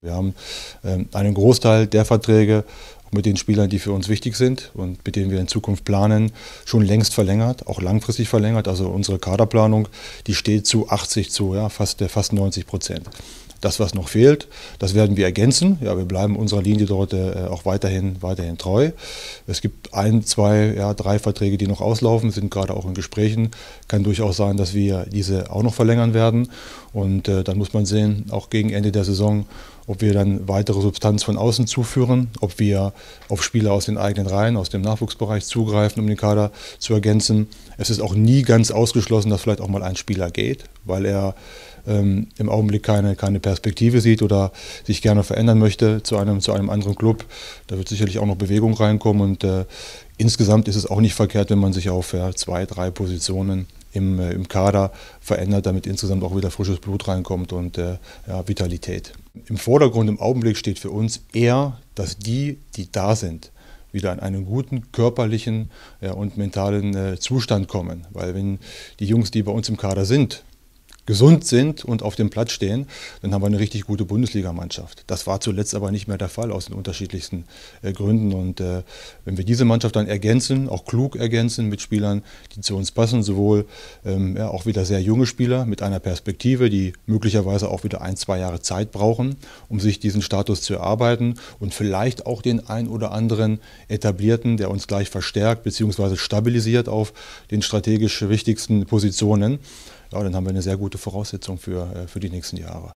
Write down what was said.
Wir haben ähm, einen Großteil der Verträge mit den Spielern, die für uns wichtig sind und mit denen wir in Zukunft planen, schon längst verlängert, auch langfristig verlängert. Also unsere Kaderplanung, die steht zu 80 zu, ja, fast, äh, fast 90 Prozent. Das, was noch fehlt, das werden wir ergänzen. Ja, wir bleiben unserer Linie dort äh, auch weiterhin, weiterhin treu. Es gibt ein, zwei, ja, drei Verträge, die noch auslaufen, sind gerade auch in Gesprächen. Kann durchaus sein, dass wir diese auch noch verlängern werden. Und äh, dann muss man sehen, auch gegen Ende der Saison, ob wir dann weitere Substanz von außen zuführen, ob wir auf Spieler aus den eigenen Reihen, aus dem Nachwuchsbereich zugreifen, um den Kader zu ergänzen. Es ist auch nie ganz ausgeschlossen, dass vielleicht auch mal ein Spieler geht, weil er ähm, im Augenblick keine, keine Perspektive sieht oder sich gerne verändern möchte zu einem, zu einem anderen Club. Da wird sicherlich auch noch Bewegung reinkommen und äh, insgesamt ist es auch nicht verkehrt, wenn man sich auf ja, zwei, drei Positionen im, äh, im Kader verändert, damit insgesamt auch wieder frisches Blut reinkommt und äh, ja, Vitalität. Im Vordergrund im Augenblick steht für uns eher, dass die, die da sind, wieder in einen guten körperlichen ja, und mentalen äh, Zustand kommen. Weil wenn die Jungs, die bei uns im Kader sind, gesund sind und auf dem Platz stehen, dann haben wir eine richtig gute Bundesligamannschaft. Das war zuletzt aber nicht mehr der Fall aus den unterschiedlichsten äh, Gründen. Und äh, wenn wir diese Mannschaft dann ergänzen, auch klug ergänzen mit Spielern, die zu uns passen, sowohl ähm, ja, auch wieder sehr junge Spieler mit einer Perspektive, die möglicherweise auch wieder ein, zwei Jahre Zeit brauchen, um sich diesen Status zu erarbeiten und vielleicht auch den ein oder anderen etablierten, der uns gleich verstärkt bzw. stabilisiert auf den strategisch wichtigsten Positionen ja, dann haben wir eine sehr gute Voraussetzung für, äh, für die nächsten Jahre.